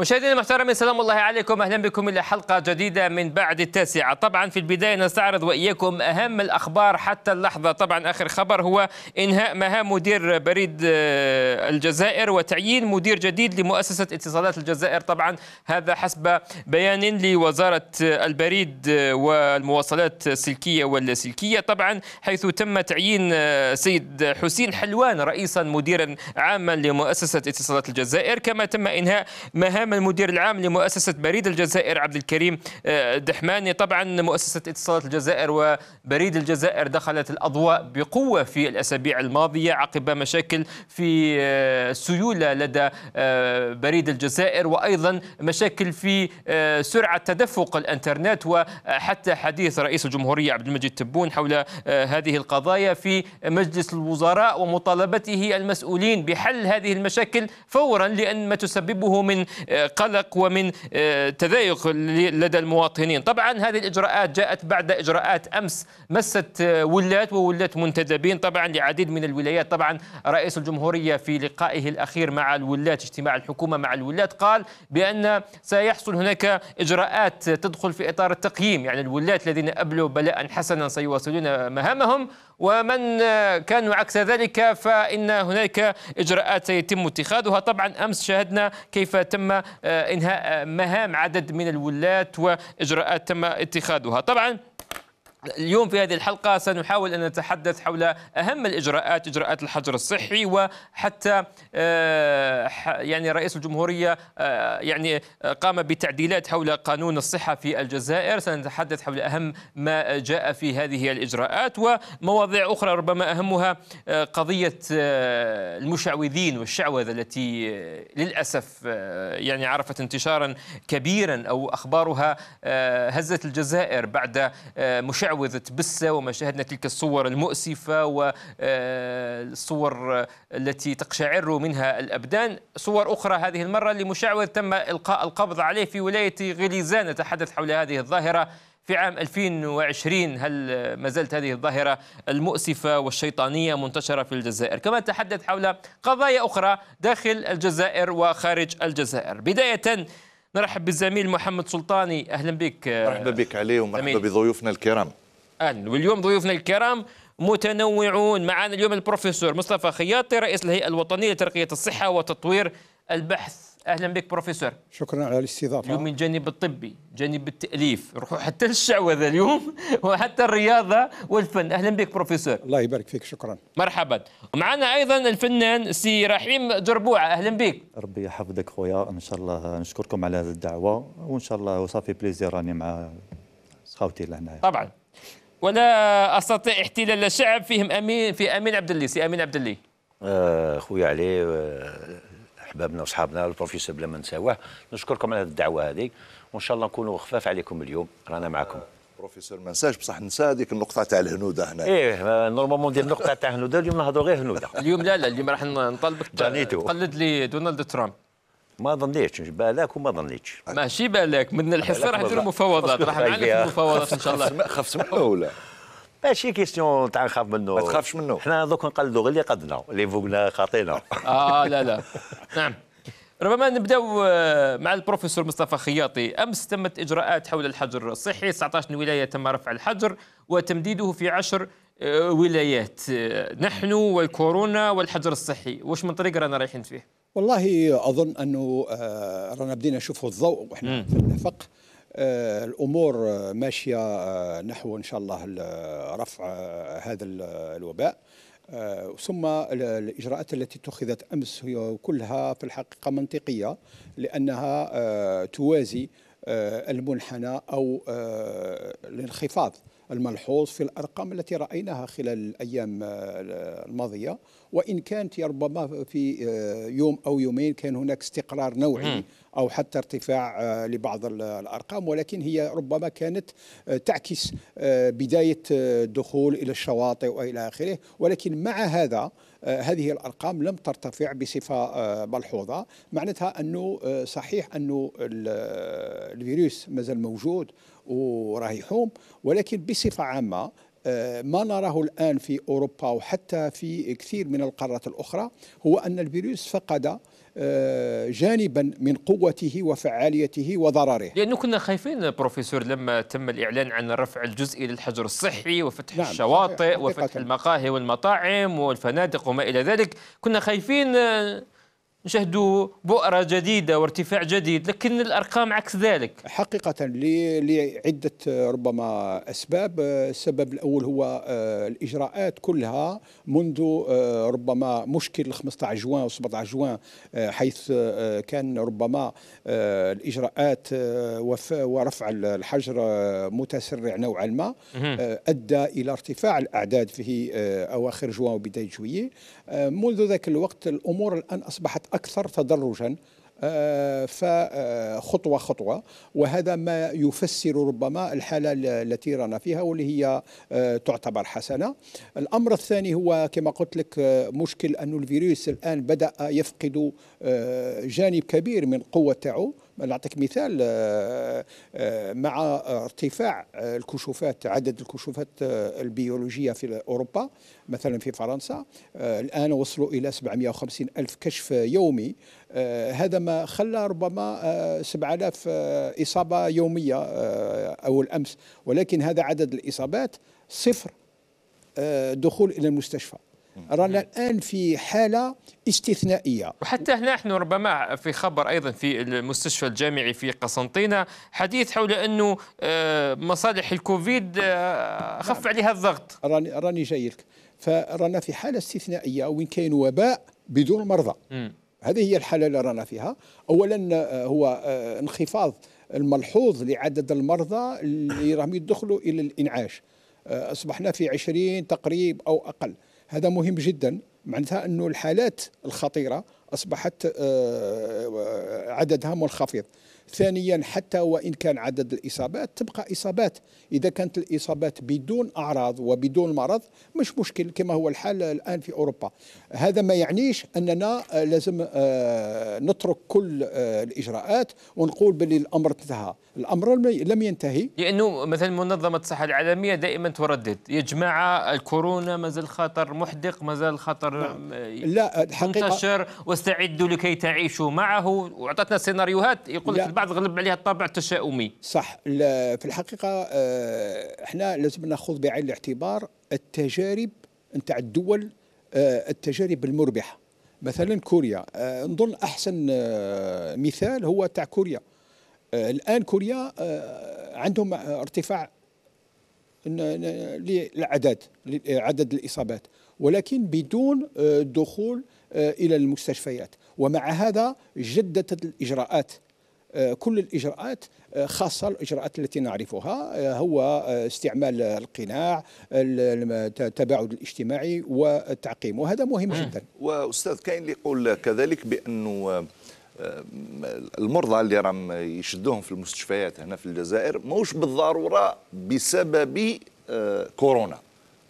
مشاهدينا المحترمين سلام الله عليكم اهلا بكم الى حلقه جديده من بعد التاسعه طبعا في البدايه نستعرض واياكم اهم الاخبار حتى اللحظه طبعا اخر خبر هو انهاء مهام مدير بريد آه، الجزائر وتعيين مدير جديد لمؤسسه اتصالات الجزائر طبعا هذا حسب بيان لوزاره آه، البريد آه، والمواصلات السلكيه واللاسلكيه طبعا حيث تم تعيين سيد حسين حلوان رئيسا مديرا عاما لمؤسسه اتصالات الجزائر كما تم انهاء مهام كلام المدير العام لمؤسسة بريد الجزائر عبد الكريم آه، دحماني طبعا مؤسسة اتصالات الجزائر وبريد الجزائر دخلت الأضواء بقوة في الأسابيع الماضية عقب مشاكل في السيولة آه، لدى آه، بريد الجزائر وأيضا مشاكل في سرعة تدفق الانترنت وحتى حديث رئيس الجمهورية عبد المجيد تبون حول هذه القضايا في مجلس الوزراء ومطالبته المسؤولين بحل هذه المشاكل فورا لأن ما تسببه من آه، قلق ومن آه، تضايق لدى المواطنين طبعا هذه الإجراءات جاءت بعد إجراءات أمس مست آه، ولات وولات منتدبين طبعا لعديد من الولايات طبعا رئيس الجمهورية في لقائه الأخير مع الولات اجتماع الحكومة مع الولات قال بأن سيحصل هناك إجراءات تدخل في إطار التقييم يعني الولات الذين أبلوا بلاء حسنا سيواصلون مهامهم ومن كانوا عكس ذلك فإن هناك إجراءات سيتم اتخاذها طبعا أمس شاهدنا كيف تم إنهاء مهام عدد من الولاة وإجراءات تم اتخاذها طبعا اليوم في هذه الحلقة سنحاول أن نتحدث حول أهم الإجراءات إجراءات الحجر الصحي وحتى آه، يعني رئيس الجمهورية آه، يعني آه، قام بتعديلات حول قانون الصحة في الجزائر سنتحدث حول أهم ما جاء في هذه الإجراءات ومواضيع أخرى ربما أهمها قضية المشعوذين والشعوذة التي للأسف يعني عرفت انتشارا كبيرا أو أخبارها هزت الجزائر بعد مشعوذ استعوذت وما شاهدنا تلك الصور المؤسفة والصور آه، التي تقشعر منها الأبدان صور أخرى هذه المرة لمشعوذ تم إلقاء القبض عليه في ولاية غليزان نتحدث حول هذه الظاهرة في عام 2020 هل ما زالت هذه الظاهرة المؤسفة والشيطانية منتشرة في الجزائر كما نتحدث حول قضايا أخرى داخل الجزائر وخارج الجزائر بداية نرحب بالزميل محمد سلطاني اهلا بك آه، مرحبا بك علي ومرحبا بضيوفنا الكرام اهلا واليوم ضيوفنا الكرام متنوعون معنا اليوم البروفيسور مصطفى خياطي رئيس الهيئه الوطنيه لترقيه الصحه وتطوير البحث اهلا بك بروفيسور شكرا على الاستضافه اليوم من الجانب الطبي جانب التاليف روحوا حتى للشعوذه اليوم وحتى الرياضه والفن اهلا بك بروفيسور الله يبارك فيك شكرا مرحبا ومعنا ايضا الفنان سي رحيم جربوع اهلا بك ربي يحفظك خويا ان شاء الله نشكركم على هذه الدعوه وان شاء الله وصافي بليزير راني مع خاوتي لهنا طبعا ولا استطيع احتلال الشعب فيهم امين في امين عبد اللي سي امين عبد اللي آه خويا علي آه احبابنا واصحابنا البروفيسور بلا ما نساوه نشكركم على هذه الدعوه هذه وان شاء الله نكونوا خفاف عليكم اليوم رانا معكم بروفيسور ما نساش بصح ننسى هذيك النقطه تاع الهنوده هنا ايه نورمالمون ندير النقطه تاع الهنوده اليوم نهضروا غير هنوده اليوم لا لا اليوم راح نطلبك تقلد لي دونالد ترامب ما ظنيتش بالك وما ظنيتش ماشي بالك من الحصه راح نديروا مفاوضات راح نعلم المفاوضات ان شاء الله خف سمعوا ولا ماشي كيستيون تاع نخاف منه ما تخافش منه حنا دوك نقلدوا غير اللي قدنا اللي فوقنا خاطينا اه لا لا نعم ربما نبداو آه، مع البروفيسور مصطفى خياطي امس تمت اجراءات حول الحجر الصحي 19 ولايه تم رفع الحجر وتمديده في 10 آه، ولايات آه، نحن والكورونا والحجر الصحي واش من طريق رانا رايحين فيه والله اظن انه رانا بدينا نشوفوا الضوء وحنا في النفق آه، الامور ماشيه آه، نحو ان شاء الله آه، رفع هذا الوباء ثم الاجراءات التي اتخذت امس هي كلها في الحقيقه منطقيه لانها توازي المنحنى او الانخفاض الملحوظ في الارقام التي رايناها خلال الايام الماضيه وان كانت ربما في يوم او يومين كان هناك استقرار نوعي أو حتى ارتفاع آه، لبعض الأرقام ولكن هي ربما كانت آه، تعكس آه، بداية الدخول إلى الشواطئ وإلى آخره ولكن مع هذا هذه الارقام لم ترتفع بصفه ملحوظه معناتها انه صحيح انه الفيروس مازال موجود وراه يحوم ولكن بصفه عامه آه، ما نراه الآن في أوروبا وحتى في كثير من القارات الأخرى هو أن الفيروس فقد آه، جانبا من قوته وفعاليته وضرره لأنه كنا خايفين بروفيسور لما تم الإعلان عن رفع الجزئي للحجر الصحي وفتح نعم الشواطئ وفتح المقاهي والمطاعم والفنادق وما إلى ذلك كنا خايفين آه، نشهدوا بؤرة جديدة وارتفاع جديد لكن الأرقام عكس ذلك حقيقة لعدة ربما أسباب السبب الأول هو آه، الإجراءات كلها منذ آه، ربما مشكل 15 جوان و 17 جوان آه، حيث كان ربما الإجراءات ورفع الحجر متسرع نوعا ما أدى إلى ارتفاع الأعداد في أواخر جوان وبداية جوية منذ ذاك الوقت الأمور الآن أصبحت أكثر تدرجا آه، فخطوة خطوة وهذا ما يفسر ربما الحالة التي رانا فيها واللي هي آه، تعتبر حسنة الأمر الثاني هو كما قلت لك آه، مشكل أن الفيروس الآن بدأ يفقد جانب كبير من قوة نعطيك مثال آه، آه، مع ارتفاع آه، الكشوفات عدد الكشوفات البيولوجية في أوروبا مثلا في فرنسا الآن وصلوا إلى 750 ألف كشف يومي هذا ما خلى ربما 7000 إصابة يومية أو الأمس ولكن هذا عدد الإصابات صفر دخول إلى المستشفى رانا الان في حاله استثنائيه وحتى هنا نحن ربما في خبر ايضا في المستشفى الجامعي في قسنطينه حديث حول انه آه، مصالح الكوفيد آه، خف نعم. عليها الضغط راني راني جاي لك فرانا في حاله استثنائيه وين كاين وباء بدون مرضى م. هذه هي الحاله اللي رانا فيها اولا آه، هو انخفاض الملحوظ لعدد المرضى اللي راهم يدخلوا الى الانعاش اصبحنا في 20 تقريب او اقل هذا مهم جدا معناتها انه الحالات الخطيره اصبحت آه، آه، عددها منخفض ثانيا حتى وان كان عدد الاصابات تبقى اصابات اذا كانت الاصابات بدون اعراض وبدون مرض مش مشكل كما هو الحال الان في اوروبا هذا ما يعنيش اننا آه، لازم نترك كل الاجراءات ونقول باللي الامر انتهى الامر لم ينتهي لانه مثلا منظمه الصحه العالميه دائما تردد يا جماعه الكورونا مازال خطر محدق مازال خطر نعم. لا منتشر واستعدوا لكي تعيشوا معه واعطتنا سيناريوهات يقول لك البعض غلب عليها الطابع التشاؤمي صح في الحقيقه آه، احنا لازم ناخذ بعين الاعتبار التجارب نتاع الدول آه، التجارب المربحه مثلا كوريا آه، نظن احسن مثال هو تاع كوريا آه، الان كوريا آه، عندهم ارتفاع للعدد عدد الاصابات ولكن بدون آه، دخول الى المستشفيات ومع هذا جددت الاجراءات كل الاجراءات خاصه الاجراءات التي نعرفها هو استعمال القناع التباعد الاجتماعي والتعقيم وهذا مهم جدا واستاذ كاين اللي يقول كذلك بانه المرضى اللي راهم يشدوهم في المستشفيات هنا في الجزائر ماهوش بالضروره بسبب أه، كورونا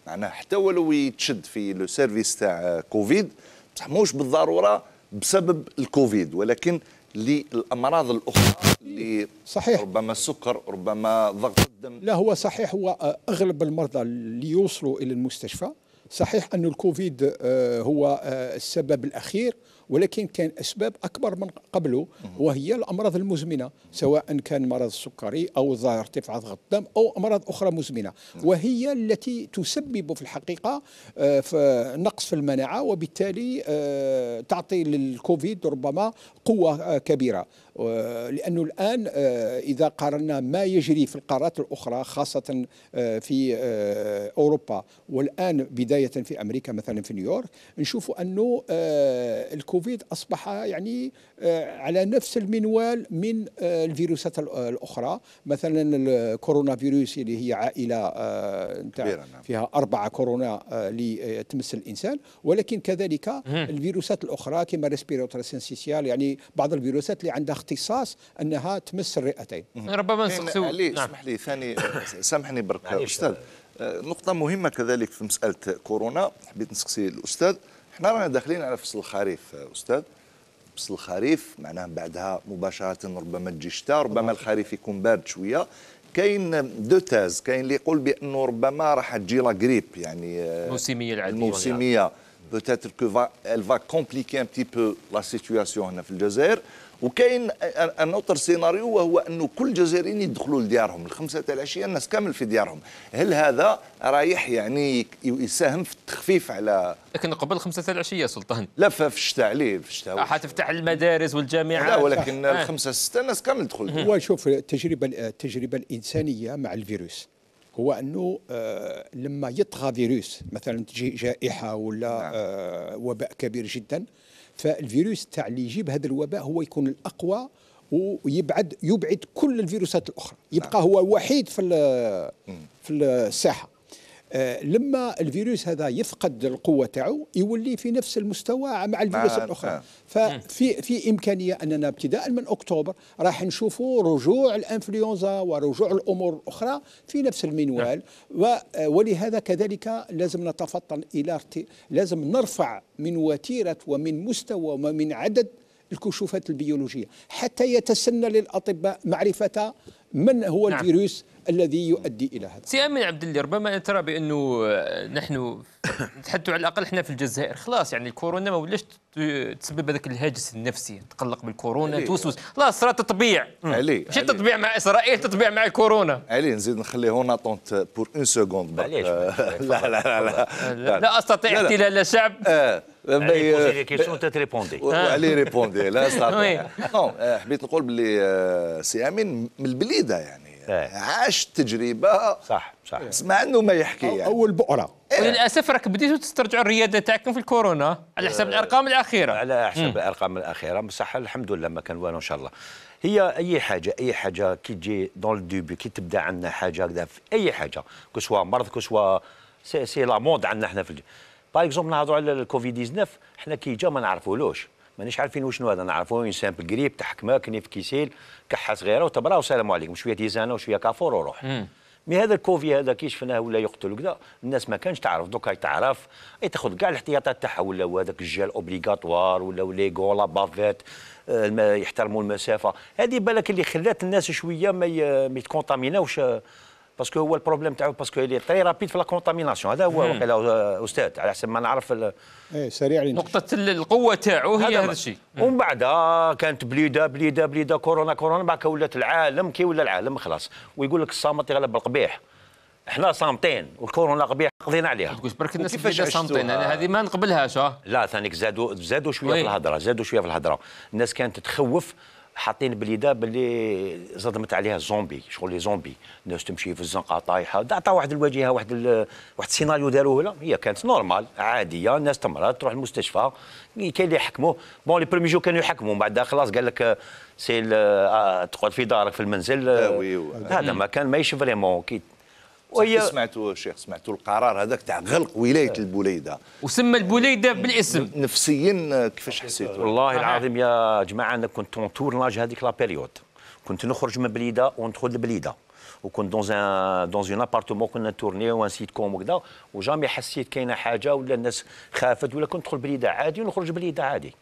معناها حتى ولو يتشد في لو سيرفيس تاع كوفيد بصح ماهوش بالضروره بسبب الكوفيد ولكن للامراض الاخرى اللي صحيح ربما السكر ربما ضغط الدم لا هو صحيح هو اغلب المرضى اللي يوصلوا الى المستشفى صحيح أن الكوفيد آه، هو آه، السبب الأخير ولكن كان أسباب أكبر من قبله وهي الأمراض المزمنة سواء كان مرض السكري أو ارتفاع ضغط الدم أو أمراض أخرى مزمنة نعم. وهي التي تسبب في الحقيقة آه، في نقص في المناعة وبالتالي تعطي للكوفيد ربما قوة كبيرة لأنه الآن آه، إذا قارنا ما يجري في القارات الأخرى خاصة آه، في آه، أوروبا والآن بداية في أمريكا مثلا في نيويورك نشوف أنه الكوفيد أصبح يعني آه، على نفس المنوال من آه، الفيروسات آه، الاخرى مثلا الكورونا فيروس اللي هي عائله نتاع نعم. فيها اربعه كورونا اللي تمس الانسان ولكن كذلك الفيروسات الاخرى كما ريسبيراتور سينسيسيال يعني بعض الفيروسات اللي عندها اختصاص انها تمس الرئتين ربما إيه، نسقسيو نعم. اسمح لي ثاني سامحني برك استاذ نقطة مهمة كذلك في مسألة كورونا حبيت نسقسي الأستاذ احنا رانا داخلين على فصل الخريف أستاذ حبس الخريف معناه بعدها مباشره ربما تجي الشتاء ربما الخريف يكون بارد شويه كاين دو تاز كاين اللي يقول بانه ربما راح تجي لا غريب يعني آه، الموسميه العاديه الموسميه بوتيتر كو فا كومبليكي ان un بو لا la هنا في الجزائر وكاين ان اوتر سيناريو وهو انه كل جزائريين يدخلوا لديارهم الخمسة تاع العشيه الناس كامل في ديارهم هل هذا رايح يعني يساهم في التخفيف على لكن قبل الخمسة تاع العشيه سلطان لا في الشتاء عليه في الشتاء حتفتح المدارس والجامعات لا ولكن آه. الخمسه سته الناس كامل تدخل هو شوف التجربه التجربه الانسانيه مع الفيروس هو انه آه، لما يطغى فيروس مثلا تجي جائحه ولا نعم. آه، وباء كبير جدا فالفيروس تاع اللي يجيب هذا الوباء هو يكون الاقوى ويبعد يبعد كل الفيروسات الاخرى يبقى نعم. هو وحيد في في الساحه آه، لما الفيروس هذا يفقد القوه تاعو يولي في نفس المستوى مع الفيروس الاخرى نعم. ففي في امكانيه اننا ابتداء من اكتوبر راح نشوفوا رجوع الانفلونزا ورجوع الامور الاخرى في نفس المنوال نعم. آه، ولهذا كذلك لازم نتفطن الى لازم نرفع من وتيره ومن مستوى ومن عدد الكشوفات البيولوجيه حتى يتسنى للاطباء معرفه من هو نعم. الفيروس الذي يؤدي الى هذا سي امين عبد الله ربما ترى بانه آه، نحن نتحدث على الاقل احنا في الجزائر خلاص يعني الكورونا ما ولاش تسبب هذاك الهاجس النفسي تقلق بالكورونا توسوس خلاص صرا تطبيع علي ماشي تطبيع مع اسرائيل تطبيع مع الكورونا علي نزيد نخليه هون طونت بور اون سكوند لا لا لا لا لا, لا استطيع احتلال الشعب آه. علي ريبوندي آه. لا استطيع نعم، آه، حبيت نقول بلي سي امين من البليده يعني ايه. عاش تجربه صح صح مع انه ما يحكي يعني اول بؤره إيه. وللاسف راك بديتوا تسترجعوا الرياده تاعكم في الكورونا على حساب آه، الارقام الاخيره على حساب الارقام الاخيره بصح الحمد لله ما كان والو ان شاء الله هي اي حاجه اي حاجه كي تجي دون الديبي كي تبدا عندنا حاجه هكذا في اي حاجه كسوا مرض كسوا سي سي لا مود عندنا احنا في باغ اكزومبل نهضروا على الكوفيد 19 حنا كي جا ما نعرفولوش مانيش عارفين وشنو هذا سامبل انسان بالقريب كني في كيسيل كحه صغيره وتبرا وسلام عليكم شويه ديزانه وشويه كافور وروح مي هذا الكوفي هذا كي شفناه ولا يقتل وكذا الناس ما كانش تعرف دوكا تعرف تاخذ كاع الاحتياطات تاعها ولا هذاك الجال اوبليغاتوار ولا ليغو لا بافيت آه، يحترموا المسافه هذه بالك اللي خلات الناس شويه ما يتكونتاميناوش آه، باسكو هو البروبليم تاعو باسكو اللي تري رابيد في لا كونتاميناسيون هذا هو وقيلا استاذ على حسب ما نعرف ايه سريع نقطة القوة تاعو هي هذا الشيء ومن بعد كانت بليدة بليدة بليدة كورونا كورونا بعد ولات العالم كي ولا العالم خلاص ويقول لك الصامت يغلب القبيح احنا صامتين والكورونا قبيح قضينا عليها تقول برك الناس كيفاش صامتين انا هذه ما نقبلهاش لا ثانيك زادوا زادوا شويه في الهضره زادوا شويه في الهضره الناس كانت تخوف حاطين بليده باللي صدمت عليها الزومبي شغل لي زومبي الناس تمشي في الزنقه طايحه عطا واحد الواجهه واحد ال... واحد السيناريو داروه لها هي كانت نورمال عاديه الناس تمرض تروح المستشفى كاين اللي يحكموه بون لي بريمي جو كانوا يحكموا بعد خلاص قال لك سي آه، تقعد في دارك في المنزل آه، هذا ما كان ماهيش فريمون وهي سمعتوا شيخ سمعتوا القرار هذاك تاع غلق ولايه البوليده وسمى البوليده بالاسم نفسيا كيفاش حسيتوا والله العظيم يا جماعه انا كنت اون تورناج هذيك لا بيريود كنت نخرج من بليده وندخل لبليده وكنت دون ان دون اون ابارتومون كنا تورني وان سيت كوم وكذا وجامي حسيت كاينه حاجه ولا الناس خافت ولا كنت ندخل بليده عادي ونخرج بليده عادي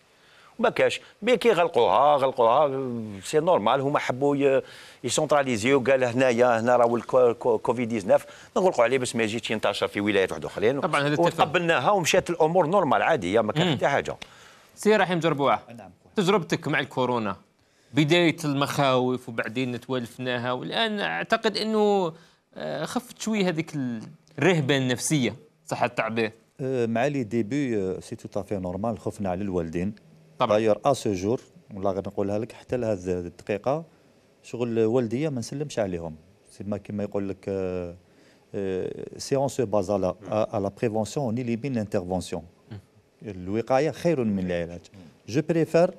ما كاش مي كي غلقوها غلقوها سي نورمال هما حبوا يسونتراليزيو قال هنايا هنا راهو الكوفيد 19 نغلقوا عليه باش ما يجيش ينتشر في ولايات واحد اخرين طبعا هذا وتقبلناها ومشات الامور نورمال عاديه ما كان حتى حاجه سي رحيم جربوعه نعم تجربتك مع الكورونا بدايه المخاوف وبعدين توالفناها والان اعتقد انه آه، خفت شويه هذيك الرهبه النفسيه صح التعبير euh, مع لي ديبي سي تو تافي نورمال خفنا على الوالدين طبعا سو اسوجور والله نقولها لك حتى لهذه الدقيقه شغل والديه ما نسلمش عليهم سيما كما يقول لك سي اون سو باز على لا بريفونسيون لي بين لانترفونسيون الوقايه خير من العلاج جو بريفير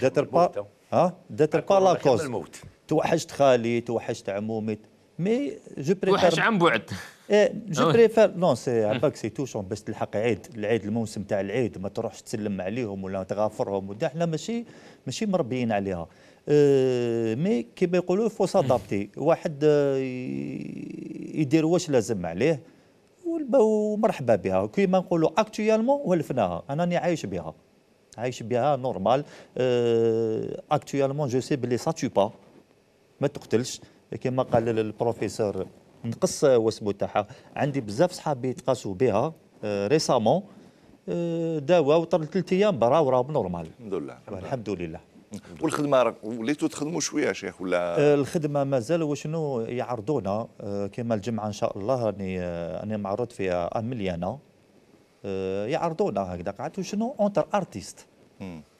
داتر با ها داتر با لا كوز توحشت خالي توحشت عمومي مي جو بريفير توحش عن بعد إيه، جو آه. بريفير نو سي عباك سي توشون باش تلحق عيد العيد الموسم تاع العيد ما تروحش تسلم عليهم ولا تغافرهم ودا احنا ماشي ماشي مربيين عليها إيه، مي كيما يقولوا فو سادابتي واحد آه، يدير واش لازم عليه ومرحبا بها كيما نقولوا اكتويالمون ولفناها انا راني عايش بها عايش بها نورمال اكتويالمون جو سي بلي ساتو با ما تقتلش كيما قال البروفيسور نقص وسبو تاعها عندي بزاف صحابي تقاسوا بها ريسامون آه، آه، داوا وطر ثلاث ايام برا راهم نورمال الحمد لله الحمد لله والخدمه راك وليتوا تخدموا شويه شيخ ولا آه، الخدمه مازال وشنو يعرضونا كما الجمعه ان شاء الله راني انا معروض فيها مليانه يعرضونا هكذا قعدت وشنو اونتر ارتيست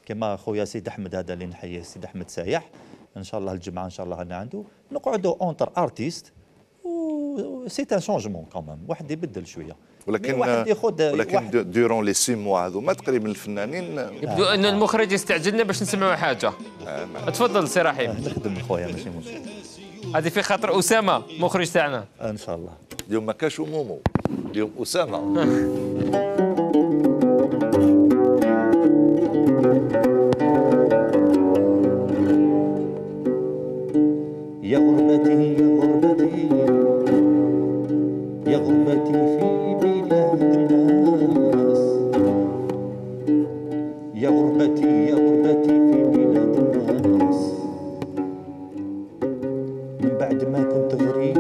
كما خويا سيد احمد هذا اللي نحيي سيد احمد سايح ان شاء الله الجمعه ان شاء الله انا عنده نقعدوا اونتر ارتيست سي ان شونجمون كومام واحد يبدل شويه ولكن واحد ياخذ ولكن واحد دورون لي سي موا هذوما تقريبا الفنانين يبدو ان المخرج يستعجلنا باش نسمعوا حاجه تفضل سي رحيم آه، نخدم خويا ماشي مشكل هذه في خاطر اسامه مخرج تاعنا آه، ان شاء الله اليوم ما كاش مومو اليوم اسامه من بعد ما كنت غريب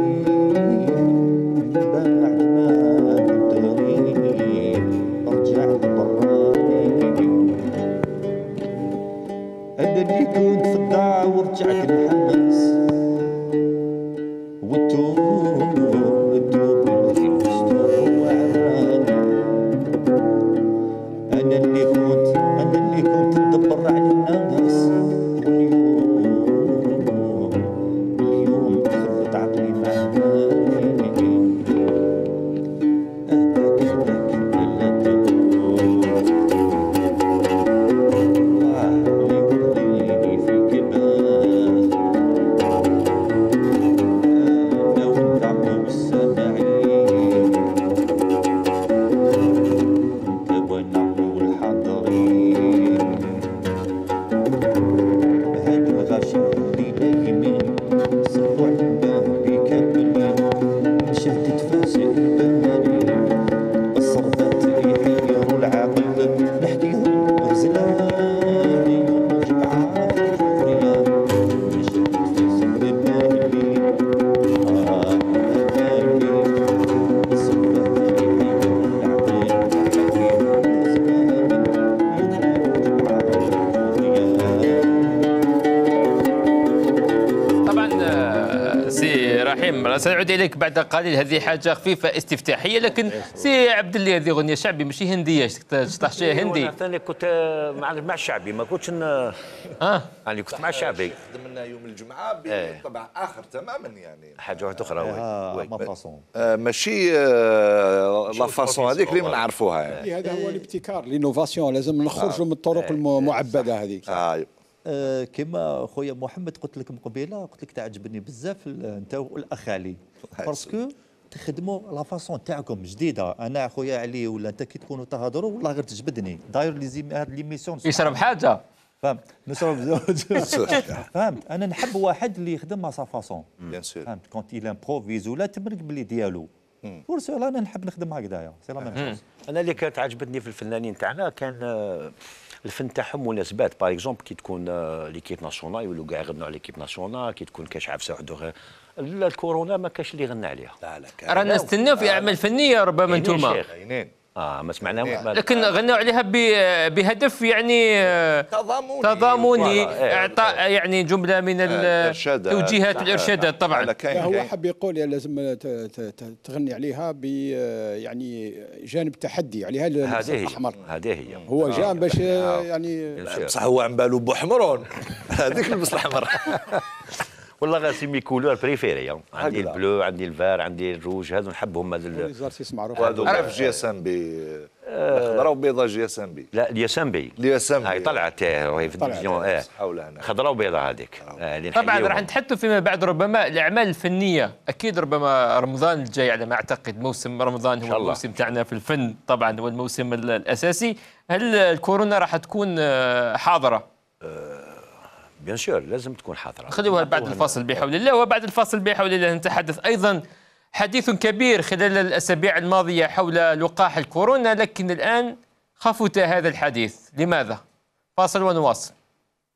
بعد ما كنت غريب رجعت براني انا كنت في الدار ورجعت للحال سنعود اليك بعد قليل هذه حاجه خفيفه استفتاحيه لكن إيه، سي عبد الله هذه اغنيه شعبي ماشي هنديه تشطح شيء إيه، هندي انا كنت آه، مع مع الشعبي ما كنتش اه يعني كنت مع الشعبي خدمنا يوم الجمعه إيه. بطبع اخر تماما يعني حاجه واحده اخرى آه، وي آه، ماشي لا فاسون هذيك اللي ما نعرفوها يعني هذا هو الابتكار لينوفاسيون لازم نخرجوا من الطرق المعبده هذيك آه، كما خويا محمد قلت لك من قبيله قلت لك تعجبني بزاف انت والاخالي باسكو تخدموا لا فاسون تاعكم جديده انا خويا علي ولا انت كي تكونوا تهضروا والله غير تجبدني داير لي هاد ليميسيون يشرب حاجه فهمت نشرب زوج فهمت انا نحب واحد اللي يخدم سا فاسون بيان سور فهمت كونت il improvise ولا تمرق باللي ديالو بور mm. انا نحب نخدم هكذايا سي لا ميم انا اللي كانت عجبتني في الفنانين تاعنا كان آه، الفن تاعهم مناسبات باغ اكزومبل كي تكون ليكيب ناسيونال يولوا كاع يغنوا على ليكيب ناسيونال كي تكون كاش عفسه وحده الكورونا ما كاش اللي غنى عليها رانا نستناو في اعمال فنيه ربما انتوما اه ما سمعنا إيه. يعني لكن غنوا عليها بهدف يعني آه، تضامني تضامني إيه، اعطاء يعني جمله من التوجيهات آه، الارشادات آه، طبعا هو حب يقول يعني لازم تغني عليها ب يعني جانب تحدي عليها هذه الاحمر هذه هي هو جاء باش يعني بصح هو عم باله بحمرون هذيك البصل الاحمر والله غاسي سيمي كولور بريفيري عندي البلو عندي الفار عندي الروج هذو نحبهم هذو ليزارتيس معروف عرف بي آه. خضراء وبيضاء بي لا ام بي هاي طلعت وهي آه، في التلفزيون اه خضراء وبيضاء هذيك آه. طبعا راح نتحدثوا فيما بعد ربما الاعمال الفنيه اكيد ربما رمضان الجاي على ما اعتقد موسم رمضان هو الموسم تاعنا في الفن طبعا هو الموسم الاساسي هل الكورونا راح تكون حاضره بيان سور لازم تكون حاضره خذوها بعد الفاصل بحول الله وبعد الفاصل بحول الله نتحدث ايضا حديث كبير خلال الاسابيع الماضيه حول لقاح الكورونا لكن الان خفت هذا الحديث لماذا فاصل ونواصل